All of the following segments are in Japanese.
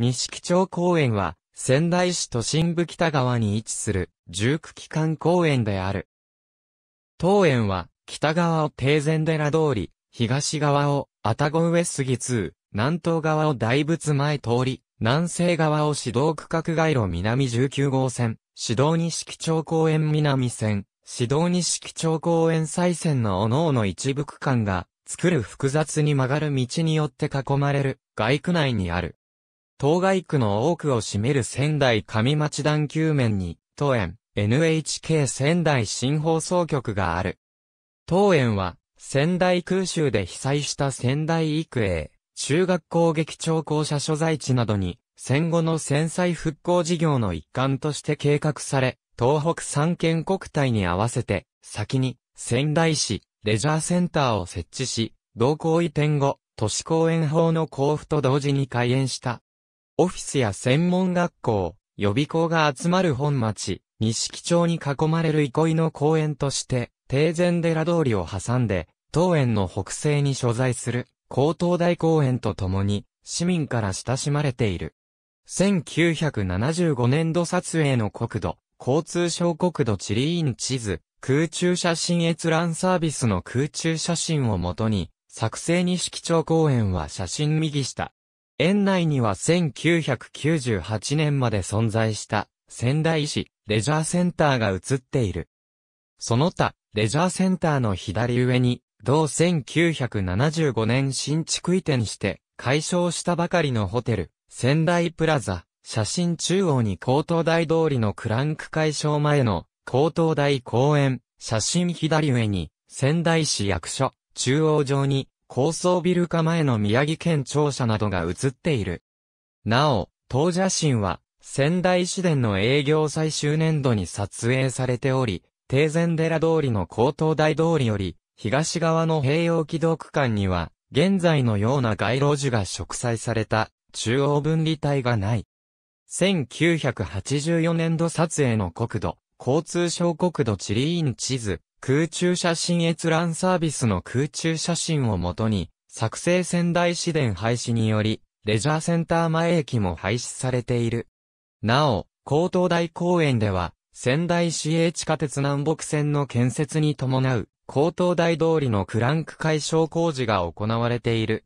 西木町公園は、仙台市都心部北側に位置する、住区機関公園である。当園は、北側を定禅寺通り、東側を、愛宕上杉通、南東側を大仏前通り、南西側を指導区画街路南19号線、指導西木町公園南線、指導西木町公園再線の各々一部区間が、作る複雑に曲がる道によって囲まれる、外区内にある。当該区の多くを占める仙台上町団球面に、当園、NHK 仙台新放送局がある。当園は、仙台空襲で被災した仙台育英、中学校劇場校舎所在地などに、戦後の戦災復興事業の一環として計画され、東北三県国体に合わせて、先に、仙台市、レジャーセンターを設置し、同行移転後、都市公園法の交付と同時に開園した。オフィスや専門学校、予備校が集まる本町、錦町に囲まれる憩いの公園として、定禅寺通りを挟んで、当園の北西に所在する、高等大公園とともに、市民から親しまれている。1975年度撮影の国土、交通省国土地理院地図、空中写真閲覧サービスの空中写真をもとに、作成西式町公園は写真右下、園内には1998年まで存在した仙台市レジャーセンターが映っている。その他、レジャーセンターの左上に、同1975年新築移転して解消したばかりのホテル、仙台プラザ、写真中央に高等大通りのクランク解消前の高等大公園、写真左上に仙台市役所、中央上に高層ビル化前の宮城県庁舎などが写っている。なお、当写真は、仙台市電の営業最終年度に撮影されており、定禅寺通りの高等大通りより、東側の平洋軌道区間には、現在のような街路樹が植栽された、中央分離帯がない。1984年度撮影の国土、交通省国土地理院地図、空中写真閲覧サービスの空中写真をもとに、作成仙台市電廃止により、レジャーセンター前駅も廃止されている。なお、高等大公園では、仙台市営地下鉄南北線の建設に伴う、高等大通りのクランク解消工事が行われている。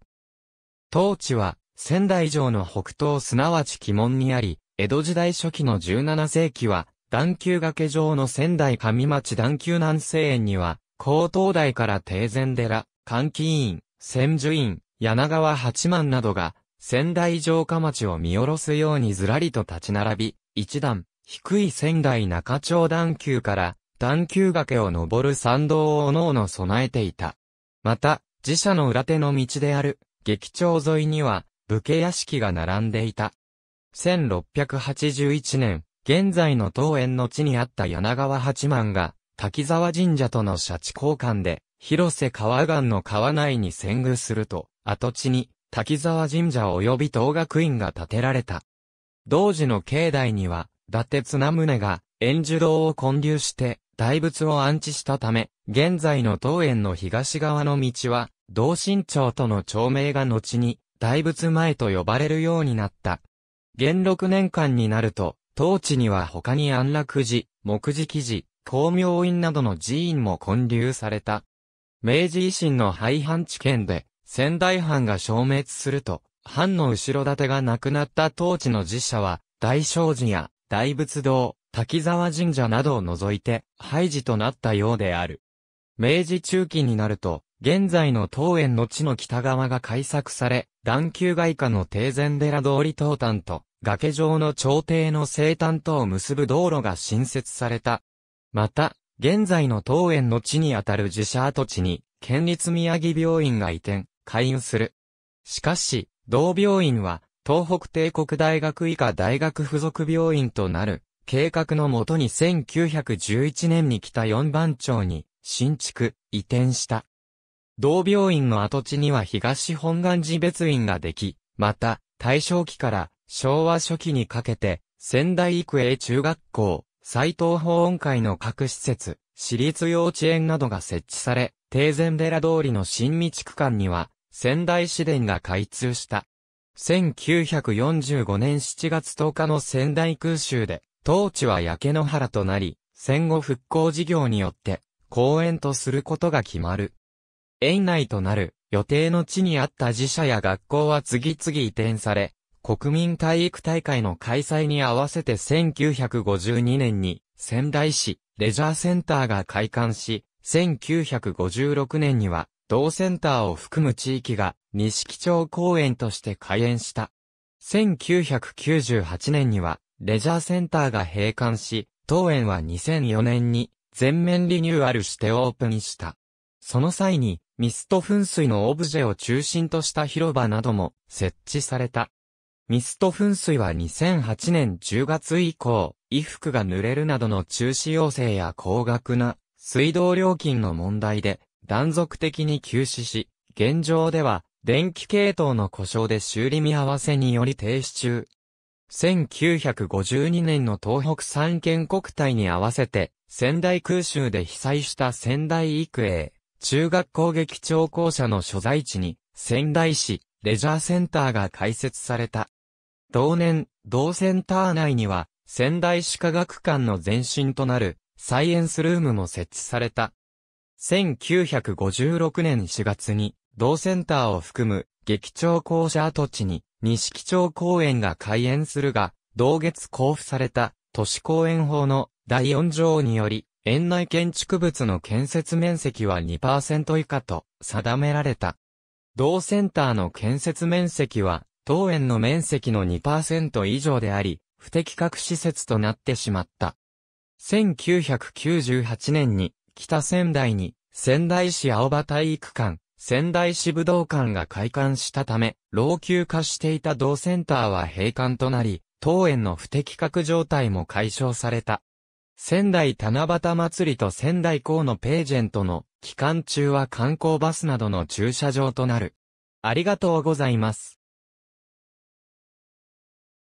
当地は、仙台城の北東すなわち鬼門にあり、江戸時代初期の17世紀は、段丘崖上の仙台上町段丘南西園には、高東台から定禅寺、関機院、千住院、柳川八幡などが、仙台城下町を見下ろすようにずらりと立ち並び、一段、低い仙台中町段丘から、段丘崖を登る参道をおのおの備えていた。また、寺社の裏手の道である、劇町沿いには、武家屋敷が並んでいた。1681年、現在の当園の地にあった柳川八幡が、滝沢神社との社地交換で、広瀬川岸の川内に遷宮すると、跡地に、滝沢神社及び東学院が建てられた。同時の境内には、伊達綱宗が、円寿堂を建立して、大仏を安置したため、現在の当園の東側の道は、同心町との町名が後に、大仏前と呼ばれるようになった。元禄年間になると、当地には他に安楽寺、木寺記寺、光明院などの寺院も建立された。明治維新の廃藩地県で、仙台藩が消滅すると、藩の後ろ盾がなくなった当地の寺社は、大聖寺や大仏堂、滝沢神社などを除いて、廃寺となったようである。明治中期になると、現在の東園の地の北側が改作され、段丘外下の定禅寺通り東端と、崖上の朝廷の西端とを結ぶ道路が新設された。また、現在の桃園の地にあたる自社跡地に、県立宮城病院が移転、開運する。しかし、同病院は、東北帝国大学以下大学附属病院となる、計画のもとに1911年に来た四番町に、新築、移転した。同病院の跡地には東本願寺別院ができ、また、大正期から昭和初期にかけて、仙台育英中学校、斎藤保温会の各施設、私立幼稚園などが設置され、定禅寺通りの新道区間には、仙台市電が開通した。1945年7月10日の仙台空襲で、当地は焼け野原となり、戦後復興事業によって、公園とすることが決まる。園内となる予定の地にあった寺社や学校は次々移転され、国民体育大会の開催に合わせて1952年に仙台市レジャーセンターが開館し、1956年には同センターを含む地域が錦町公園として開園した。1998年にはレジャーセンターが閉館し、当園は2004年に全面リニューアルしてオープンした。その際にミスト噴水のオブジェを中心とした広場なども設置された。ミスト噴水は2008年10月以降、衣服が濡れるなどの中止要請や高額な水道料金の問題で断続的に休止し、現状では電気系統の故障で修理見合わせにより停止中。1952年の東北三県国体に合わせて仙台空襲で被災した仙台育英、中学攻撃調校舎の所在地に仙台市レジャーセンターが開設された。同年、同センター内には、仙台市科学館の前身となる、サイエンスルームも設置された。1956年4月に、同センターを含む、劇場校舎跡地に、錦町公園が開園するが、同月交付された、都市公園法の第4条により、園内建築物の建設面積は2%以下と定められた。同センターの建設面積は当園の面積の2%以上であり、不適格施設となってしまった。1998年に北仙台に仙台市青葉体育館、仙台市武道館が開館したため、老朽化していた同センターは閉館となり、当園の不適格状態も解消された。仙台七夕祭りと仙台港のページェントの期間中は観光バスなどの駐車場となる。ありがとうございます。